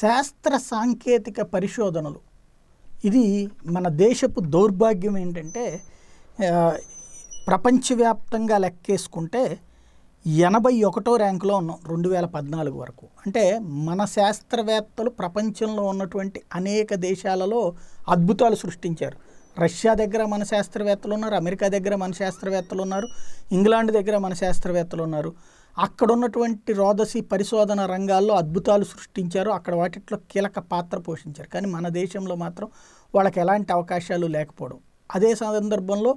శాస్త్ర సాంకేతిక పరిశోధనలు ఇది మన దేశపు దౌర్భాగ్యం ఏంటంటే ప్రపంచవ్యాప్తంగా లెక్కేసుకుంటే ఎనభై ఒకటో ర్యాంకులో ఉన్నాం రెండు వేల పద్నాలుగు వరకు అంటే మన శాస్త్రవేత్తలు ప్రపంచంలో ఉన్నటువంటి అనేక దేశాలలో అద్భుతాలు సృష్టించారు రష్యా దగ్గర మన శాస్త్రవేత్తలు ఉన్నారు అమెరికా దగ్గర మన శాస్త్రవేత్తలు ఉన్నారు ఇంగ్లాండ్ దగ్గర మన శాస్త్రవేత్తలు ఉన్నారు అక్కడ ఉన్నటువంటి రోదసి పరిశోధన రంగాల్లో అద్భుతాలు సృష్టించారు అక్కడ వాటిట్లో కీలక పాత్ర పోషించారు కానీ మన దేశంలో మాత్రం వాళ్ళకి ఎలాంటి అవకాశాలు లేకపోవడం అదే సందర్భంలో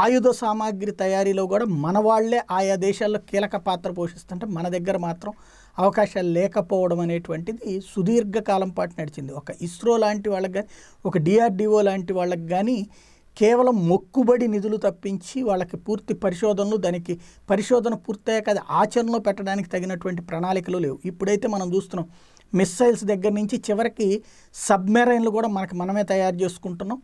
ఆయుధ సామాగ్రి తయారీలో కూడా మన వాళ్లే ఆయా దేశాల్లో కీలక పాత్ర పోషిస్తుంటే మన దగ్గర మాత్రం అవకాశాలు లేకపోవడం అనేటువంటిది సుదీర్ఘకాలం పాటు నడిచింది ఒక ఇస్రో లాంటి వాళ్ళకి కానీ ఒక డిఆర్డిఓ లాంటి వాళ్ళకి కానీ కేవలం మొక్కుబడి నిధులు తప్పించి వాళ్ళకి పూర్తి పరిశోధనలు దానికి పరిశోధన పూర్తయ్యాక అది ఆచరణలో పెట్టడానికి తగినటువంటి ప్రణాళికలు లేవు ఇప్పుడైతే మనం చూస్తున్నాం మిస్సైల్స్ దగ్గర నుంచి చివరికి సబ్మెరైన్లు కూడా మనకు మనమే తయారు చేసుకుంటున్నాం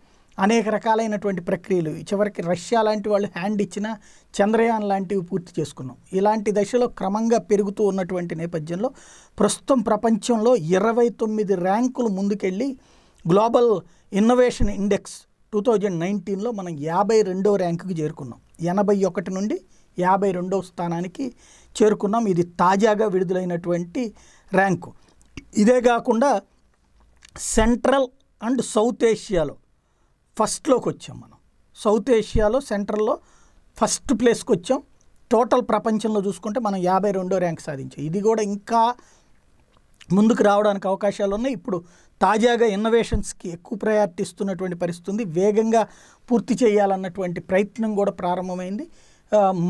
అనేక రకాలైనటువంటి ప్రక్రియలు చివరికి రష్యా లాంటి వాళ్ళు హ్యాండ్ ఇచ్చిన చంద్రయాన్ లాంటివి పూర్తి చేసుకున్నాం ఇలాంటి దశలో క్రమంగా పెరుగుతూ ఉన్నటువంటి నేపథ్యంలో ప్రస్తుతం ప్రపంచంలో ఇరవై తొమ్మిది ర్యాంకులు ముందుకెళ్ళి global innovation index two thousand నైన్టీన్లో మనం యాభై రెండో ర్యాంకుకి చేరుకున్నాం ఎనభై ఒకటి నుండి యాభై రెండవ స్థానానికి చేరుకున్నాం ఇది తాజాగా విడుదలైనటువంటి ర్యాంకు ఇదే కాకుండా సెంట్రల్ అండ్ సౌత్ ఏషియాలో ఫస్ట్లోకి వచ్చాం మనం సౌత్ ఏషియాలో సెంట్రల్లో ఫస్ట్ ప్లేస్కి వచ్చాం టోటల్ ప్రపంచంలో చూసుకుంటే మనం యాభై రెండో ర్యాంక్ సాధించాం ఇది కూడా ఇంకా ముందుకు రావడానికి అవకాశాలు ఉన్నాయి ఇప్పుడు తాజాగా ఇన్నోవేషన్స్కి ఎక్కువ ప్రయారిటీ ఇస్తున్నటువంటి పరిస్థితి ఉంది వేగంగా పూర్తి చేయాలన్నటువంటి ప్రయత్నం కూడా ప్రారంభమైంది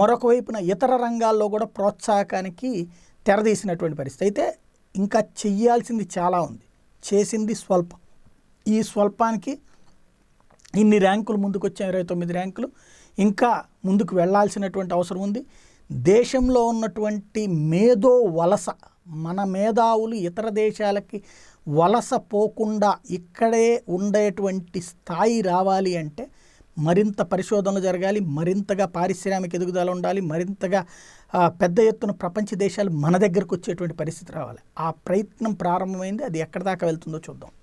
మరొక వైపున ఇతర రంగాల్లో కూడా ప్రోత్సాహకానికి తెరదీసినటువంటి పరిస్థితి అయితే ఇంకా చెయ్యాల్సింది చాలా ఉంది చేసింది స్వల్పం ఈ స్వల్పానికి ఇన్ని ర్యాంకులు ముందుకు వచ్చాయి ఇరవై తొమ్మిది ర్యాంకులు ఇంకా ముందుకు వెళ్లాల్సినటువంటి అవసరం ఉంది దేశంలో ఉన్నటువంటి మేధో వలస మన మేధావులు ఇతర దేశాలకి వలస పోకుండా ఇక్కడే ఉండేటువంటి స్థాయి రావాలి అంటే మరింత పరిశోధనలు జరగాలి మరింతగా పారిశ్రామిక ఎదుగుదల ఉండాలి మరింతగా పెద్ద ఎత్తున ప్రపంచ దేశాలు మన దగ్గరకు వచ్చేటువంటి పరిస్థితి రావాలి ఆ ప్రయత్నం ప్రారంభమైంది అది ఎక్కడ దాకా వెళ్తుందో చూద్దాం